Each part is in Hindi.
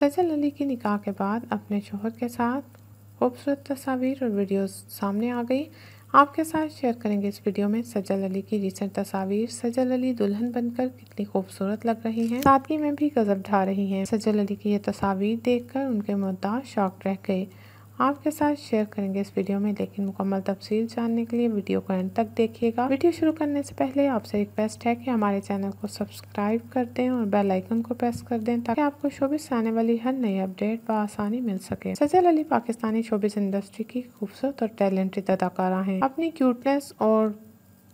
फैसल अली की निकाह के बाद अपने शोहर के साथ खूबसूरत तस्वीर और वीडियोस सामने आ गई आपके साथ शेयर करेंगे इस वीडियो में सजल अली की रिसेंट तस्वीर सजल अली दुल्हन बनकर कितनी खूबसूरत लग रही हैं सादगी में भी गजब ढा रही हैं सजल अली की ये तस्वीर देखकर उनके मुद्दा शॉक रह गए आपके साथ शेयर करेंगे इस वीडियो में लेकिन मुकम्मल तफसील जानने के लिए वीडियो को एंड तक देखिएगा वीडियो शुरू करने से पहले आपसे रिक्वेस्ट है कि हमारे चैनल को सब्सक्राइब कर दें और बेल आइकन को प्रेस कर दें ताकि आपको शोबिस से आने वाली हर नई अपडेट व आसानी मिल सके सजल अली पाकिस्तानी शोबिस इंडस्ट्री की खूबसूरत और टैलेंटेड अदाकारा है अपनी क्यूटनेस और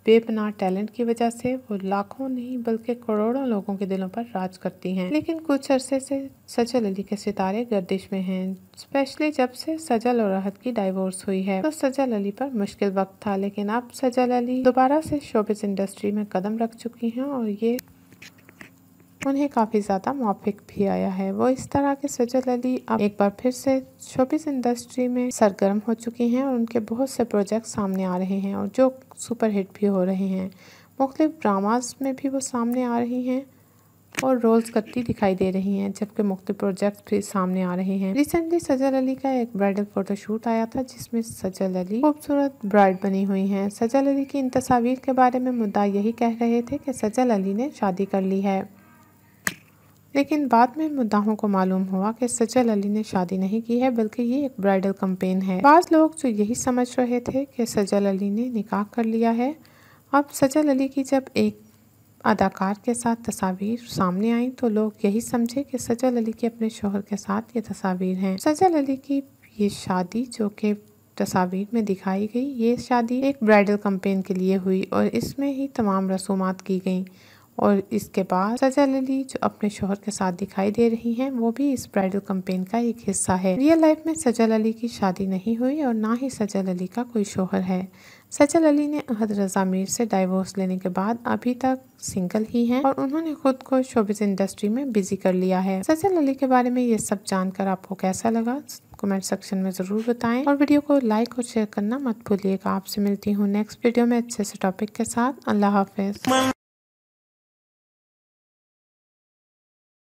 बेपनाह टैलेंट की वजह से वो लाखों नहीं बल्कि करोड़ों लोगों के दिलों पर राज करती हैं लेकिन कुछ अरसे से सजल अली के सितारे गर्दिश में हैं स्पेशली जब से सजल और राहत की डाइवोर्स हुई है तो सजल अली पर मुश्किल वक्त था लेकिन अब सजल अली दोबारा से शोबिस इंडस्ट्री में कदम रख चुकी हैं और ये उन्हें काफ़ी ज़्यादा मुआफिक भी आया है वो इस तरह के सजल अली अब एक बार फिर से छोबिस इंडस्ट्री में सरगर्म हो चुकी हैं और उनके बहुत से प्रोजेक्ट सामने आ रहे हैं और जो सुपरहिट भी हो रहे हैं मुख्तु ड्रामाज में भी वो सामने आ रही हैं और रोल्स करती दिखाई दे रही हैं जबकि मुख्त प्रोजेक्ट भी सामने आ रहे हैं रिसेंटली सजल अली का एक ब्राइडल फोटोशूट आया था जिसमें सजल अली खूबसूरत ब्राइड बनी हुई हैं सजल अली की इन तस्वीर के बारे में मुद्दा यही कह रहे थे कि सजल अली ने शादी कर ली है लेकिन बाद में मुद्दाओं को मालूम हुआ कि सचल अली ने शादी नहीं की है बल्कि ये एक ब्राइडल कंपेन है बाद लोग जो तो यही समझ रहे थे कि सजल अली ने निकाह कर लिया है अब सजल अली की जब एक अदाकार के साथ तस्वीर सामने आई तो लोग यही समझे कि सजल अली के अपने शोहर के साथ ये तस्वीर हैं सजल अली की ये शादी जो कि तस्वीर में दिखाई गई ये शादी एक ब्राइडल कंपेन के लिए हुई और इसमें ही तमाम रसूमात की गई और इसके बाद सजल अली जो अपने शोहर के साथ दिखाई दे रही हैं वो भी इस ब्राइडल कंपेन का एक हिस्सा है रियल लाइफ में सजल अली की शादी नहीं हुई और ना ही सजल अली का कोई शोहर है सजल अली ने अहद रजा मीर से डाइवोर्स लेने के बाद अभी तक सिंगल ही हैं और उन्होंने खुद को शोबिस इंडस्ट्री में बिजी कर लिया है सजल अली के बारे में ये सब जानकर आपको कैसा लगा कमेंट सेक्शन में ज़रूर बताएं और वीडियो को लाइक और शेयर करना मत भूलिएगा आपसे मिलती हूँ नेक्स्ट वीडियो में अच्छे से टॉपिक के साथ अल्लाह हाफिज़